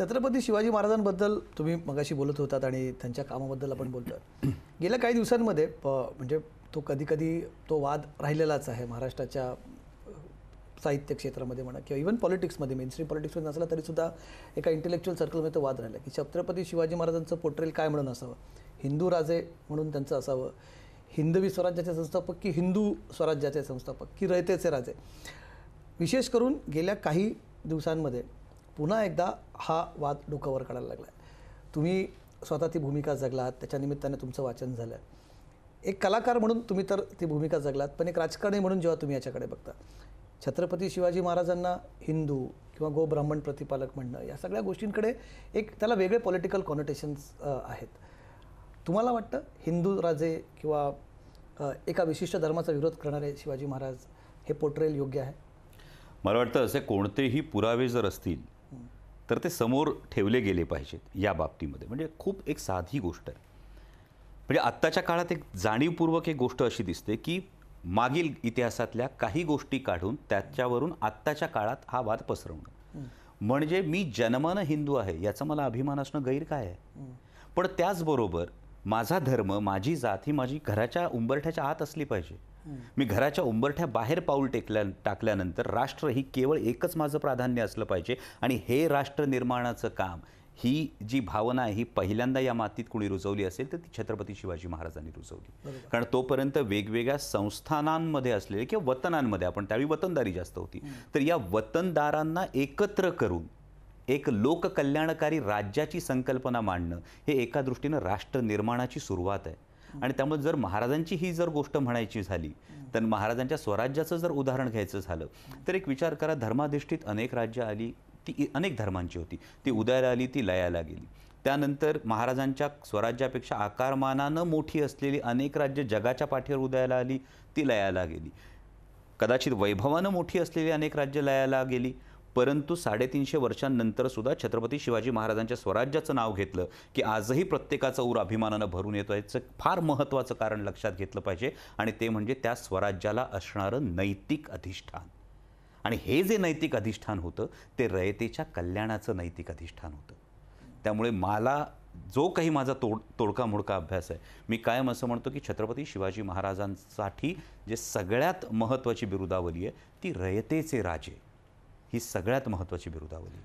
छत्रपती शिवाजी महाराजांबद्दल तुम्ही मगाशी बोलत होतात आणि त्यांच्या कामाबद्दल आपण बोलतो गेल्या काही दिवसांमध्ये म्हणजे तो कधीकधी तो वाद राहिलेलाच आहे महाराष्ट्राच्या साहित्य क्षेत्रामध्ये म्हणा किंवा इव्हन पॉलिटिक्समध्ये मेनस्ट्रीम पॉलिटिक्समध्ये नसला तरीसुद्धा एका इंटेलेक्च्युअल सर्कलमध्ये तो वाद राहिला की छत्रपती शिवाजी महाराजांचं पोट्रेल काय म्हणून असावं हिंदू राजे म्हणून त्यांचं असावं हिंदवी स्वराज्याचे संस्थापक की हिंदू स्वराज्याचे संस्थापक की रयतेचे राजे विशेष करून गेल्या काही दिवसांमध्ये पुन्हा एकदा हा वाद डोकावर काढायला लागला आहे तुम्ही स्वतः ती भूमिका जगलात त्याच्या निमित्ताने तुमचं वाचन झालं एक कलाकार म्हणून तुम्ही तर ती भूमिका जगलात पण एक राजकारणी म्हणून जेव्हा तुम्ही याच्याकडे बघता छत्रपती शिवाजी महाराजांना हिंदू किंवा गो ब्राह्मण प्रतिपालक म्हणणं या सगळ्या गोष्टींकडे एक त्याला वेगळे पॉलिटिकल कॉनोटेशन्स आहेत तुम्हाला वाटतं हिंदू राजे किंवा एका विशिष्ट धर्माचा विरोध करणारे शिवाजी महाराज हे पोर्ट्रेल योग्य आहे मला वाटतं असे कोणतेही पुरावे जर असतील तर ते समोर ठेवले गेले पाहिजेत या बाबतीमध्ये म्हणजे खूप एक साधी गोष्ट आहे म्हणजे आत्ताच्या काळात एक जाणीवपूर्वक एक गोष्ट अशी दिसते की मागील इतिहासातल्या काही गोष्टी काढून त्याच्यावरून आत्ताच्या काळात हा वाद पसरवणं म्हणजे मी जन्मानं हिंदू आहे याचा मला अभिमान असणं गैर काय आहे पण त्याचबरोबर माझा धर्म माझी जात ही माझी घराच्या उंबरठ्याच्या आत असली पाहिजे मी घराच्या उंबरठ्या बाहेर पाऊल टेकल्या टाकल्यानंतर राष्ट्र ही केवळ एकच माझं प्राधान्य असलं पाहिजे आणि हे राष्ट्र निर्माणाचं काम ही जी भावना आहे ही पहिल्यांदा या मातीत कोणी रुजवली असेल तर ती छत्रपती शिवाजी महाराजांनी रुजवली कारण तोपर्यंत वेगवेगळ्या संस्थानांमध्ये असलेले किंवा वतनांमध्ये आपण त्यावेळी वतनदारी जास्त होती तर या वतनदारांना एकत्र करून एक लोककल्याणकारी राज्याची संकल्पना मांडणं हे एका दृष्टीनं राष्ट्र निर्माणाची सुरुवात आहे आणि त्यामुळे जर महाराजांची ही जर गोष्ट म्हणायची झाली तर महाराजांच्या स्वराज्याचं जर उदाहरण घ्यायचं झालं तर एक विचार करा धर्माधिष्ठित अनेक राज्य आली ती अनेक धर्मांची होती ती उदयाला आली ती लयाला गेली त्यानंतर महाराजांच्या स्वराज्यापेक्षा आकारमानानं मोठी असलेली अनेक राज्य जगाच्या पाठीवर उदयाला आली ती लयाला गेली कदाचित वैभवानं मोठी असलेली अनेक राज्य लयाला गेली परंतु साडेतीनशे वर्षांनंतर सुद्धा छत्रपती शिवाजी महाराजांच्या स्वराज्याचं नाव घेतलं की आजही प्रत्येकाचा ऊर अभिमानानं भरून येतो याचं फार महत्त्वाचं कारण लक्षात घेतलं पाहिजे आणि ते म्हणजे त्या स्वराज्याला असणारं नैतिक अधिष्ठान आणि हे जे नैतिक अधिष्ठान होतं ते रयतेच्या कल्याणाचं नैतिक अधिष्ठान होतं त्यामुळे मला जो काही माझा तोड तोडका मोडका अभ्यास आहे मी कायम असं म्हणतो की छत्रपती शिवाजी महाराजांसाठी जे सगळ्यात महत्त्वाची बिरुदावली आहे ती रयतेचे राजे ही सगळ्यात महत्त्वाची बिरुदावली